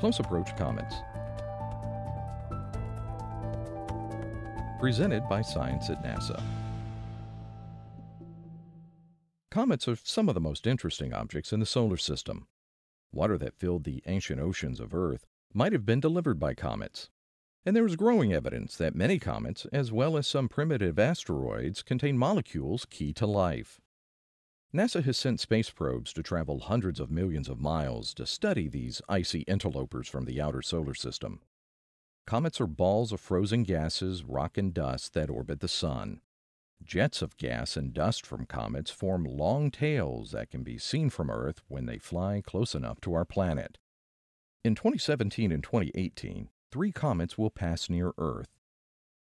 Close Approach comments. Presented by Science at NASA. Comets are some of the most interesting objects in the solar system. Water that filled the ancient oceans of Earth might have been delivered by comets. And there is growing evidence that many comets, as well as some primitive asteroids, contain molecules key to life. NASA has sent space probes to travel hundreds of millions of miles to study these icy interlopers from the outer solar system. Comets are balls of frozen gases, rock, and dust that orbit the Sun. Jets of gas and dust from comets form long tails that can be seen from Earth when they fly close enough to our planet. In 2017 and 2018, three comets will pass near Earth.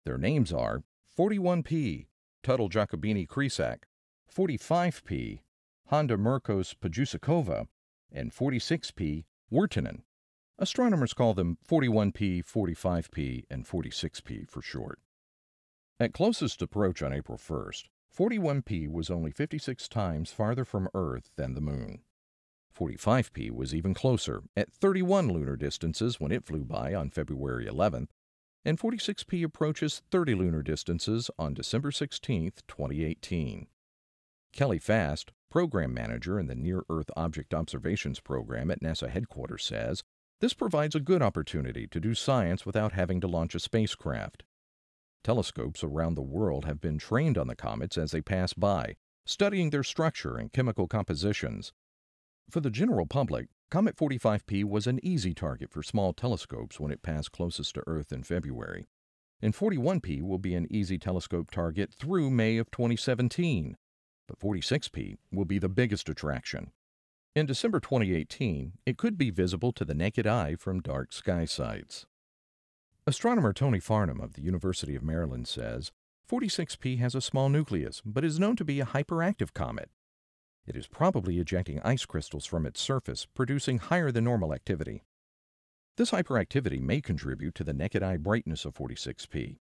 Their names are 41P, Tuttle Jacobini Cresac, 45P Honda Mercos Pajusakova, and 46P Wirtanen. Astronomers call them 41P, 45P, and 46P for short. At closest approach on April 1st, 41P was only 56 times farther from Earth than the Moon. 45P was even closer, at 31 lunar distances when it flew by on February 11th, and 46P approaches 30 lunar distances on December 16, 2018. Kelly Fast, program manager in the Near Earth Object Observations Program at NASA headquarters, says this provides a good opportunity to do science without having to launch a spacecraft. Telescopes around the world have been trained on the comets as they pass by, studying their structure and chemical compositions. For the general public, Comet 45P was an easy target for small telescopes when it passed closest to Earth in February. And 41P will be an easy telescope target through May of 2017, but 46P will be the biggest attraction. In December 2018, it could be visible to the naked eye from dark sky sites. Astronomer Tony Farnham of the University of Maryland says 46P has a small nucleus but is known to be a hyperactive comet. It is probably ejecting ice crystals from its surface, producing higher than normal activity. This hyperactivity may contribute to the naked eye brightness of 46P,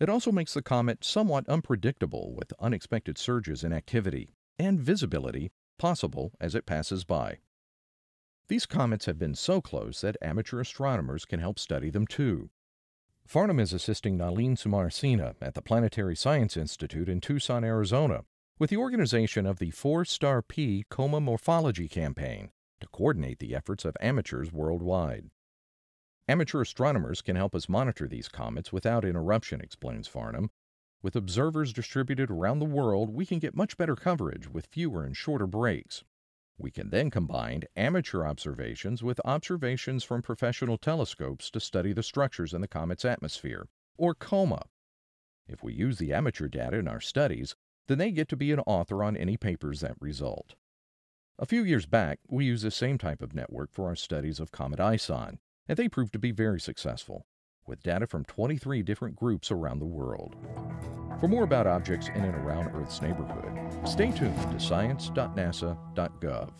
it also makes the comet somewhat unpredictable with unexpected surges in activity and visibility possible as it passes by. These comets have been so close that amateur astronomers can help study them too. Farnham is assisting Nalin Sumarsina at the Planetary Science Institute in Tucson, Arizona, with the organization of the 4-STAR-P Coma Morphology Campaign to coordinate the efforts of amateurs worldwide. Amateur astronomers can help us monitor these comets without interruption, explains Farnham. With observers distributed around the world, we can get much better coverage with fewer and shorter breaks. We can then combine amateur observations with observations from professional telescopes to study the structures in the comet's atmosphere, or coma. If we use the amateur data in our studies, then they get to be an author on any papers that result. A few years back, we used the same type of network for our studies of Comet Ison, and they proved to be very successful, with data from 23 different groups around the world. For more about objects in and around Earth's neighborhood, stay tuned to science.nasa.gov.